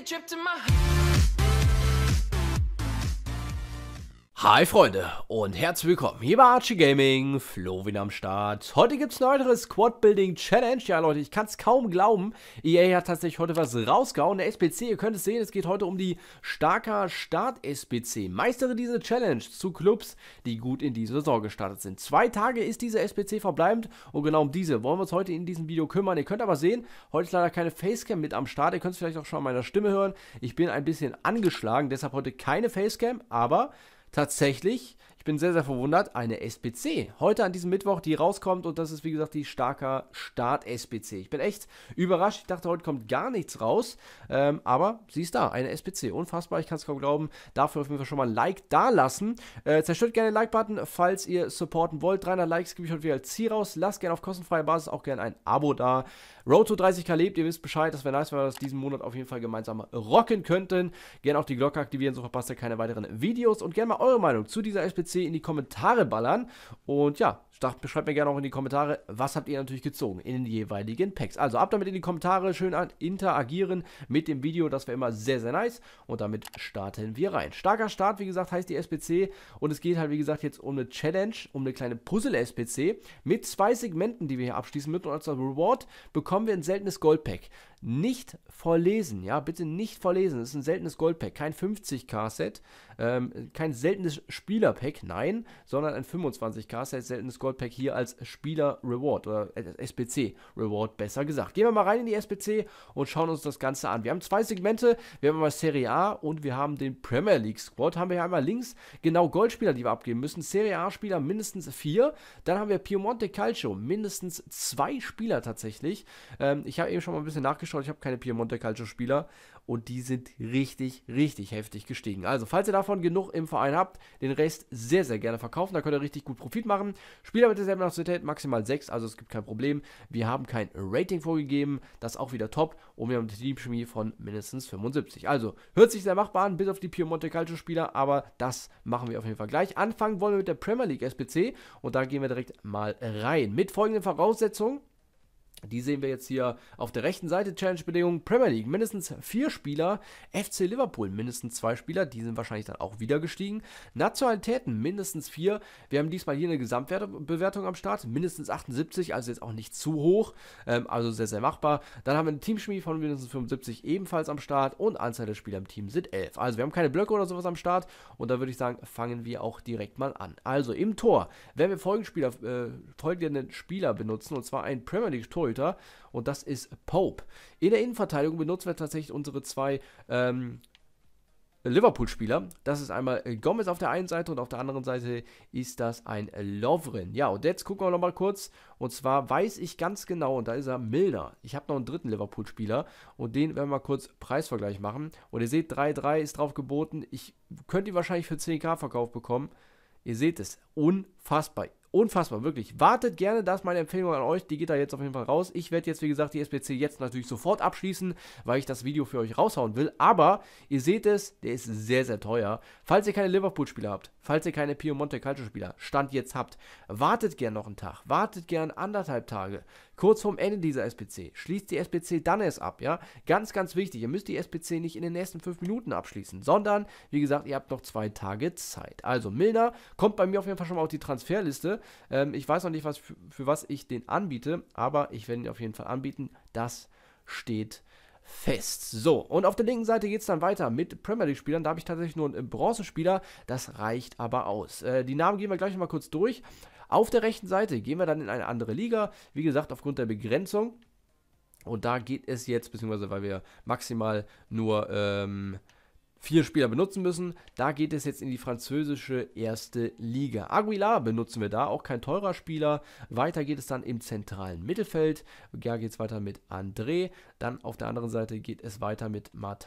a trip to my Hi Freunde und herzlich willkommen hier bei Archie Gaming, Flo wieder am Start. Heute gibt es eine weitere Squad Building Challenge. Ja Leute, ich kann es kaum glauben. EA hat tatsächlich heute was rausgehauen. Der SPC, ihr könnt es sehen, es geht heute um die starker Start SPC. Meistere diese Challenge zu Clubs, die gut in die Saison gestartet sind. Zwei Tage ist diese SPC verbleibend und genau um diese wollen wir uns heute in diesem Video kümmern. Ihr könnt aber sehen, heute ist leider keine Facecam mit am Start. Ihr könnt es vielleicht auch schon an meiner Stimme hören. Ich bin ein bisschen angeschlagen, deshalb heute keine Facecam, aber tatsächlich, ich bin sehr, sehr verwundert, eine SBC. Heute an diesem Mittwoch, die rauskommt und das ist wie gesagt die starker Start-SBC. Ich bin echt überrascht. Ich dachte, heute kommt gar nichts raus. Ähm, aber sie ist da, eine SBC. Unfassbar, ich kann es kaum glauben. Dafür auf jeden Fall schon mal ein Like da lassen. Äh, zerstört gerne den Like-Button, falls ihr supporten wollt. 300 Likes gebe ich heute wieder als Ziel raus. Lasst gerne auf kostenfreier Basis auch gerne ein Abo da. Road to 30k lebt, ihr wisst Bescheid, das wäre nice, wenn wir das diesen Monat auf jeden Fall gemeinsam rocken könnten. Gerne auch die Glocke aktivieren, so verpasst ihr keine weiteren Videos und gerne mal eure Meinung zu dieser SPC in die Kommentare ballern. Und ja, Schreibt mir gerne auch in die Kommentare, was habt ihr natürlich gezogen in den jeweiligen Packs. Also ab damit in die Kommentare, schön interagieren mit dem Video, das wäre immer sehr, sehr nice. Und damit starten wir rein. Starker Start, wie gesagt, heißt die SPC und es geht halt, wie gesagt, jetzt um eine Challenge, um eine kleine Puzzle-SPC mit zwei Segmenten, die wir hier abschließen müssen. Und als Reward bekommen wir ein seltenes Gold-Pack. Nicht vorlesen, ja, bitte nicht vorlesen. Das ist ein seltenes Goldpack, kein 50k-Set, ähm, kein seltenes Spielerpack, nein, sondern ein 25k-Set, seltenes Goldpack hier als Spieler-Reward oder äh, SBC-Reward besser gesagt. Gehen wir mal rein in die SBC und schauen uns das Ganze an. Wir haben zwei Segmente, wir haben einmal Serie A und wir haben den Premier League-Squad. Haben wir hier einmal links genau Goldspieler, die wir abgeben müssen, Serie A-Spieler mindestens vier. Dann haben wir Piemonte Calcio, mindestens zwei Spieler tatsächlich. Ähm, ich habe eben schon mal ein bisschen nachgeschaut geschaut, ich habe keine Piemonte Calcio Spieler und die sind richtig, richtig heftig gestiegen. Also, falls ihr davon genug im Verein habt, den Rest sehr, sehr gerne verkaufen, da könnt ihr richtig gut Profit machen. Spieler mit derselben Nationalität maximal 6, also es gibt kein Problem. Wir haben kein Rating vorgegeben, das ist auch wieder top und wir haben die Teamchemie von mindestens 75. Also, hört sich sehr machbar an, bis auf die Piemonte Calcio Spieler, aber das machen wir auf jeden Fall gleich. Anfangen wollen wir mit der Premier League SPC und da gehen wir direkt mal rein. Mit folgenden Voraussetzungen. Die sehen wir jetzt hier auf der rechten Seite. Challenge-Bedingungen Premier League. Mindestens vier Spieler. FC Liverpool mindestens zwei Spieler. Die sind wahrscheinlich dann auch wieder gestiegen. Nationalitäten mindestens vier. Wir haben diesmal hier eine Gesamtbewertung am Start. Mindestens 78, also jetzt auch nicht zu hoch. Ähm, also sehr, sehr machbar. Dann haben wir eine Teamschmiede von mindestens 75 ebenfalls am Start. Und Anzahl der Spieler im Team sind 11. Also wir haben keine Blöcke oder sowas am Start. Und da würde ich sagen, fangen wir auch direkt mal an. Also im Tor werden wir folgenden Spieler, äh, folgenden Spieler benutzen. Und zwar ein Premier League-Tor. Torhüter und das ist Pope. In der Innenverteidigung benutzen wir tatsächlich unsere zwei ähm, Liverpool-Spieler. Das ist einmal Gomez auf der einen Seite und auf der anderen Seite ist das ein Lovren. Ja, und jetzt gucken wir nochmal kurz. Und zwar weiß ich ganz genau, und da ist er Milner. Ich habe noch einen dritten Liverpool-Spieler und den werden wir mal kurz Preisvergleich machen. Und ihr seht, 3-3 ist drauf geboten. Ich könnte ihn wahrscheinlich für 10k verkauft bekommen. Ihr seht es, unfassbar. Unfassbar, wirklich. Wartet gerne, das ist meine Empfehlung an euch. Die geht da jetzt auf jeden Fall raus. Ich werde jetzt, wie gesagt, die SPC jetzt natürlich sofort abschließen, weil ich das Video für euch raushauen will. Aber ihr seht es, der ist sehr, sehr teuer. Falls ihr keine Liverpool-Spieler habt, Falls ihr keine Pio Monte Calcio Spieler Stand jetzt habt, wartet gern noch einen Tag, wartet gern anderthalb Tage, kurz vorm Ende dieser SPC. Schließt die SPC dann erst ab, ja? Ganz, ganz wichtig, ihr müsst die SPC nicht in den nächsten fünf Minuten abschließen, sondern, wie gesagt, ihr habt noch zwei Tage Zeit. Also Milner kommt bei mir auf jeden Fall schon mal auf die Transferliste. Ähm, ich weiß noch nicht, was für, für was ich den anbiete, aber ich werde ihn auf jeden Fall anbieten. Das steht fest. So, und auf der linken Seite geht es dann weiter mit Premier League-Spielern. Da habe ich tatsächlich nur einen äh, Bronzespieler, das reicht aber aus. Äh, die Namen gehen wir gleich nochmal kurz durch. Auf der rechten Seite gehen wir dann in eine andere Liga, wie gesagt, aufgrund der Begrenzung. Und da geht es jetzt, beziehungsweise weil wir maximal nur ähm, vier Spieler benutzen müssen. Da geht es jetzt in die französische erste Liga. Aguilar benutzen wir da, auch kein teurer Spieler. Weiter geht es dann im zentralen Mittelfeld. Da geht es weiter mit André. Dann auf der anderen Seite geht es weiter mit Martin.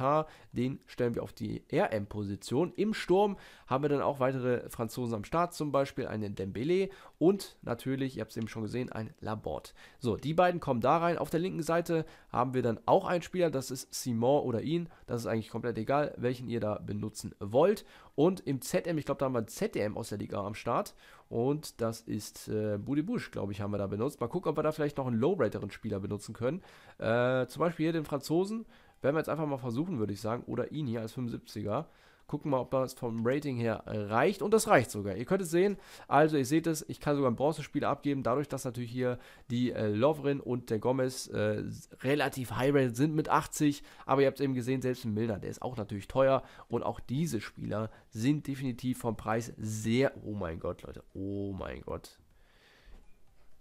Den stellen wir auf die RM-Position. Im Sturm haben wir dann auch weitere Franzosen am Start, zum Beispiel einen Dembele und natürlich, ihr habt es eben schon gesehen, ein Labort. So, die beiden kommen da rein. Auf der linken Seite haben wir dann auch einen Spieler, das ist Simon oder ihn. Das ist eigentlich komplett egal, welchen ihr da benutzen wollt. Und im ZM, ich glaube, da haben wir ZDM aus der Liga am Start. Und das ist äh, Budi Busch, glaube ich, haben wir da benutzt. Mal gucken, ob wir da vielleicht noch einen lowrateren Spieler benutzen können. Äh, zum Beispiel hier den Franzosen. Werden wir jetzt einfach mal versuchen, würde ich sagen. Oder ihn hier als 75er gucken mal, ob das vom Rating her reicht. Und das reicht sogar. Ihr könnt es sehen. Also, ihr seht es, ich kann sogar einen Bronzespieler abgeben. Dadurch, dass natürlich hier die äh, Lovren und der Gomez äh, relativ high rated sind mit 80. Aber ihr habt es eben gesehen, selbst ein Milner, der ist auch natürlich teuer. Und auch diese Spieler sind definitiv vom Preis sehr. Oh mein Gott, Leute. Oh mein Gott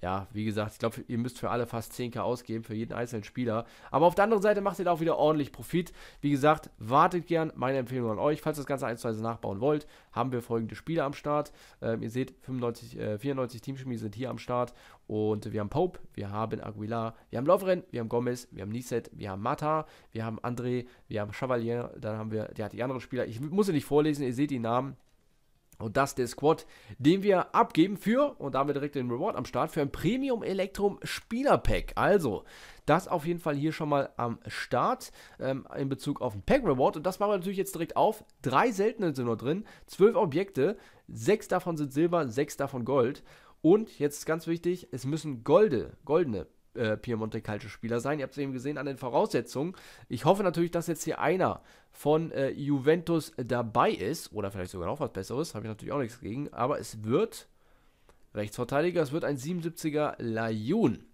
ja, wie gesagt, ich glaube, ihr müsst für alle fast 10k ausgeben, für jeden einzelnen Spieler. Aber auf der anderen Seite macht ihr da auch wieder ordentlich Profit. Wie gesagt, wartet gern. Meine Empfehlung an euch, falls ihr das Ganze einzelweise nachbauen wollt, haben wir folgende Spieler am Start. Ähm, ihr seht, 95, äh, 94 Teamchemie sind hier am Start. Und wir haben Pope, wir haben Aguilar, wir haben Lovren, wir haben Gomez, wir haben Niset, wir haben Mata, wir haben André, wir haben Chevalier, dann haben wir, der hat die anderen Spieler. Ich muss sie nicht vorlesen, ihr seht die Namen. Und das der Squad, den wir abgeben für, und da haben wir direkt den Reward am Start, für ein Premium Elektrum Spieler Pack. Also, das auf jeden Fall hier schon mal am Start ähm, in Bezug auf den Pack Reward. Und das machen wir natürlich jetzt direkt auf. Drei seltene sind noch drin, zwölf Objekte, sechs davon sind Silber, sechs davon Gold. Und jetzt ist ganz wichtig, es müssen Golde, goldene äh, Piemonte Calcio Spieler sein. Ihr habt es eben gesehen an den Voraussetzungen. Ich hoffe natürlich, dass jetzt hier einer von äh, Juventus dabei ist oder vielleicht sogar noch was Besseres. Habe ich natürlich auch nichts gegen. Aber es wird Rechtsverteidiger, es wird ein 77er Lajun.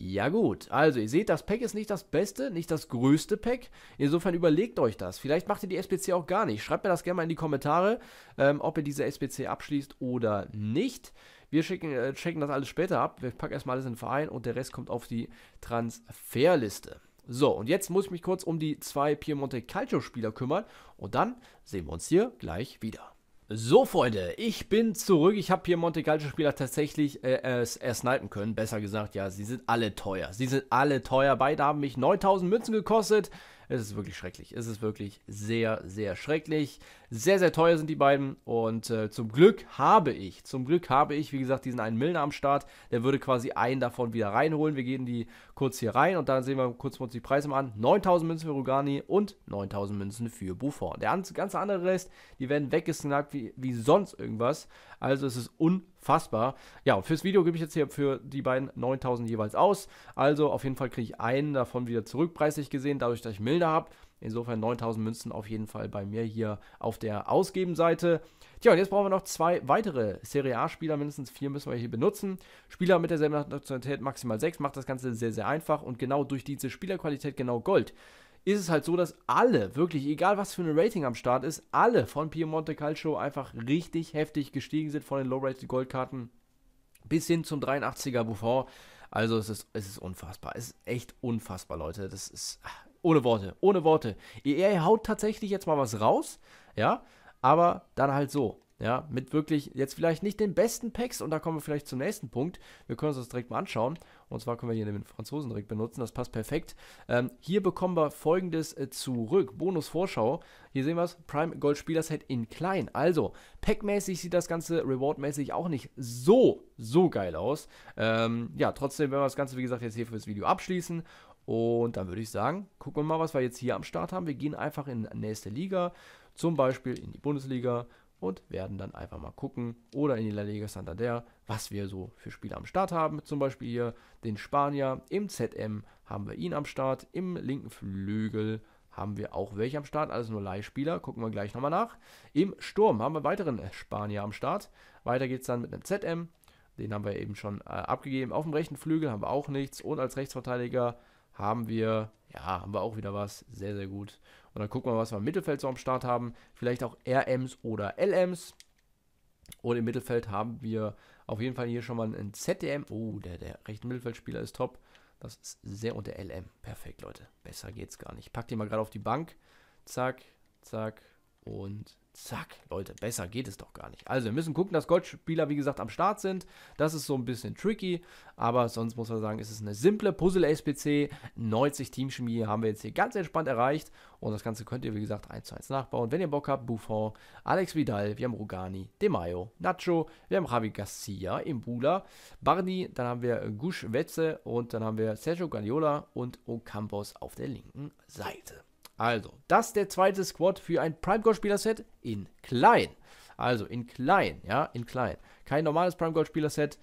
Ja gut, also ihr seht, das Pack ist nicht das beste, nicht das größte Pack. Insofern überlegt euch das. Vielleicht macht ihr die SPC auch gar nicht. Schreibt mir das gerne mal in die Kommentare, ähm, ob ihr diese SPC abschließt oder nicht. Wir schicken, äh, checken das alles später ab. Wir packen erstmal alles in den Verein und der Rest kommt auf die Transferliste. So, und jetzt muss ich mich kurz um die zwei Piemonte Calcio-Spieler kümmern und dann sehen wir uns hier gleich wieder. So, Freunde, ich bin zurück. Ich habe hier Monte Calcio-Spieler tatsächlich äh, ersnipen können. Besser gesagt, ja, sie sind alle teuer. Sie sind alle teuer. Beide haben mich 9000 Münzen gekostet. Es ist wirklich schrecklich. Es ist wirklich sehr, sehr schrecklich. Sehr, sehr teuer sind die beiden und äh, zum Glück habe ich, zum Glück habe ich, wie gesagt, diesen einen Milner am Start. Der würde quasi einen davon wieder reinholen. Wir gehen die kurz hier rein und dann sehen wir kurz mal die Preise mal an. 9000 Münzen für Rugani und 9000 Münzen für Buffon. Der ganze andere Rest, die werden weggesnackt wie, wie sonst irgendwas. Also es ist unfassbar. Ja, fürs Video gebe ich jetzt hier für die beiden 9000 jeweils aus. Also auf jeden Fall kriege ich einen davon wieder zurück, preislich gesehen, dadurch, dass ich Milner habe. Insofern 9000 Münzen auf jeden Fall bei mir hier auf der Ausgebenseite. Tja, und jetzt brauchen wir noch zwei weitere Serie A-Spieler, mindestens vier müssen wir hier benutzen. Spieler mit derselben Nationalität maximal sechs macht das Ganze sehr, sehr einfach und genau durch diese Spielerqualität genau Gold ist es halt so, dass alle, wirklich egal was für ein Rating am Start ist, alle von Piemonte Calcio einfach richtig heftig gestiegen sind von den Low-Rated Goldkarten bis hin zum 83er Buffon. Also es ist, es ist unfassbar. Es ist echt unfassbar, Leute. Das ist, ah, ohne Worte, ohne Worte. EA haut tatsächlich jetzt mal was raus, ja, aber dann halt so. Ja, mit wirklich jetzt vielleicht nicht den besten Packs und da kommen wir vielleicht zum nächsten Punkt. Wir können uns das direkt mal anschauen. Und zwar können wir hier den Franzosen direkt benutzen, das passt perfekt. Ähm, hier bekommen wir folgendes äh, zurück: Bonus-Vorschau. Hier sehen wir es: Prime Gold Spielerset in klein. Also, packmäßig sieht das Ganze rewardmäßig auch nicht so, so geil aus. Ähm, ja, trotzdem werden wir das Ganze, wie gesagt, jetzt hier fürs Video abschließen und dann würde ich sagen, gucken wir mal, was wir jetzt hier am Start haben. Wir gehen einfach in die nächste Liga, zum Beispiel in die Bundesliga und werden dann einfach mal gucken oder in die La Liga Santander, was wir so für Spieler am Start haben. Zum Beispiel hier den Spanier im ZM haben wir ihn am Start, im linken Flügel haben wir auch welche am Start, also nur Leihspieler, gucken wir gleich nochmal nach. Im Sturm haben wir weiteren Spanier am Start. Weiter geht es dann mit einem ZM, den haben wir eben schon äh, abgegeben. Auf dem rechten Flügel haben wir auch nichts und als Rechtsverteidiger haben wir, ja, haben wir auch wieder was. Sehr, sehr gut. Und dann gucken wir, was wir im Mittelfeld so am Start haben. Vielleicht auch RMs oder LMs. Und im Mittelfeld haben wir auf jeden Fall hier schon mal einen ZDM. Oh, der, der rechte Mittelfeldspieler ist top. Das ist sehr unter LM. Perfekt, Leute. Besser geht's gar nicht. Packt ihn mal gerade auf die Bank. Zack, zack und Zack, Leute, besser geht es doch gar nicht. Also wir müssen gucken, dass Goldspieler, wie gesagt, am Start sind. Das ist so ein bisschen tricky, aber sonst muss man sagen, es ist eine simple Puzzle-SPC. 90 Teamchemie haben wir jetzt hier ganz entspannt erreicht und das Ganze könnt ihr, wie gesagt, 1 zu 1 nachbauen. Wenn ihr Bock habt, Buffon, Alex Vidal, wir haben Rugani, De Mayo, Nacho, wir haben Javi Garcia, Imbula, Barney, dann haben wir Gusch Wetze und dann haben wir Sergio Gagliola und Ocampos auf der linken Seite. Also, das ist der zweite Squad für ein Prime Gold Spieler Set in klein. Also in klein, ja, in klein. Kein normales Prime Gold Spieler Set.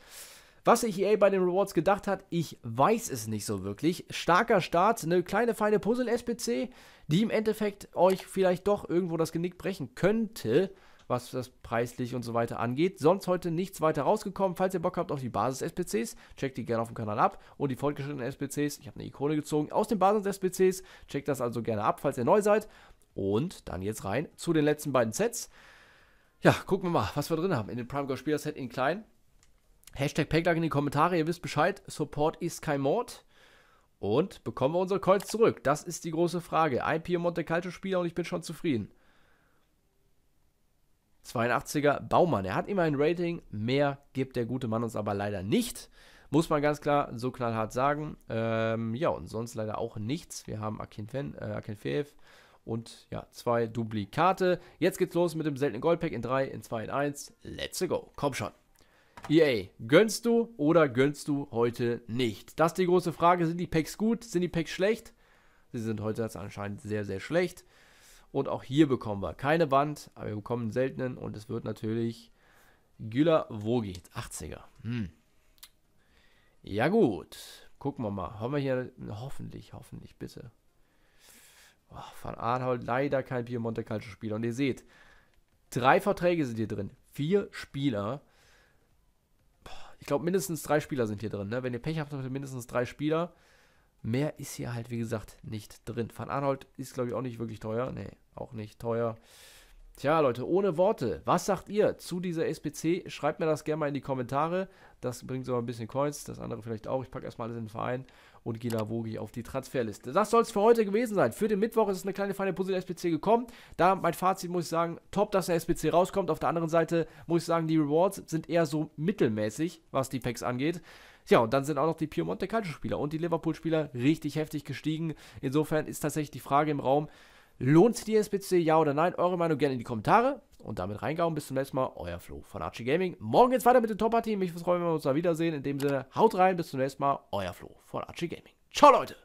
Was sich EA bei den Rewards gedacht hat, ich weiß es nicht so wirklich. Starker Start, eine kleine feine Puzzle-SPC, die im Endeffekt euch vielleicht doch irgendwo das Genick brechen könnte was das preislich und so weiter angeht. Sonst heute nichts weiter rausgekommen. Falls ihr Bock habt auf die Basis-SPCs, checkt die gerne auf dem Kanal ab. Und die fortgeschrittenen SPCs, ich habe eine Ikone gezogen aus den Basis-SPCs. Checkt das also gerne ab, falls ihr neu seid. Und dann jetzt rein zu den letzten beiden Sets. Ja, gucken wir mal, was wir drin haben in dem Prime Gold Spieler Set in klein. Hashtag Packlack in die Kommentare, ihr wisst Bescheid. Support ist kein Mord. Und bekommen wir unsere Coins zurück? Das ist die große Frage. Ein Piemonte Calcio Spieler und ich bin schon zufrieden. 82er Baumann. Er hat immer ein Rating, mehr gibt der gute Mann uns aber leider nicht. Muss man ganz klar so knallhart sagen. Ähm, ja, und sonst leider auch nichts. Wir haben Akin äh, und ja, zwei Duplikate. Jetzt geht's los mit dem seltenen Goldpack in 3, in 2, in 1. Let's go. Komm schon. EA, gönnst du oder gönnst du heute nicht? Das ist die große Frage. Sind die Packs gut? Sind die Packs schlecht? Sie sind heute anscheinend sehr, sehr schlecht. Und auch hier bekommen wir keine Wand, aber wir bekommen einen seltenen und es wird natürlich Güler Vogi, 80er. Hm. Ja gut, gucken wir mal. Haben wir hier, hoffentlich, hoffentlich, bitte. Oh, Van Aarholt leider kein Piemonte Calcio Spieler. Und ihr seht, drei Verträge sind hier drin. Vier Spieler. Ich glaube, mindestens drei Spieler sind hier drin. Ne? Wenn ihr Pech habt, habt ihr mindestens drei Spieler. Mehr ist hier halt, wie gesagt, nicht drin. Van Arnold ist, glaube ich, auch nicht wirklich teuer. Nee, auch nicht teuer. Tja, Leute, ohne Worte. Was sagt ihr zu dieser SPC? Schreibt mir das gerne mal in die Kommentare. Das bringt so ein bisschen Coins, das andere vielleicht auch. Ich packe erstmal alles in den Verein und Wogi auf die Transferliste. Das soll es für heute gewesen sein. Für den Mittwoch ist eine kleine feine Puzzle-SPC gekommen. Da mein Fazit muss ich sagen, top, dass eine SPC rauskommt. Auf der anderen Seite muss ich sagen, die Rewards sind eher so mittelmäßig, was die Packs angeht. Ja, und dann sind auch noch die Piemonte Calcio-Spieler und die Liverpool-Spieler richtig heftig gestiegen. Insofern ist tatsächlich die Frage im Raum, lohnt sich die SPC ja oder nein? Eure Meinung gerne in die Kommentare. Und damit reingauen. bis zum nächsten Mal, euer Flo von Archie Gaming. Morgen geht's weiter mit dem Top-Party. Mich freuen, wenn wir uns da wiedersehen. In dem Sinne, haut rein, bis zum nächsten Mal, euer Flo von Archie Gaming. Ciao, Leute!